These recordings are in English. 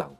朗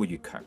Will you cut?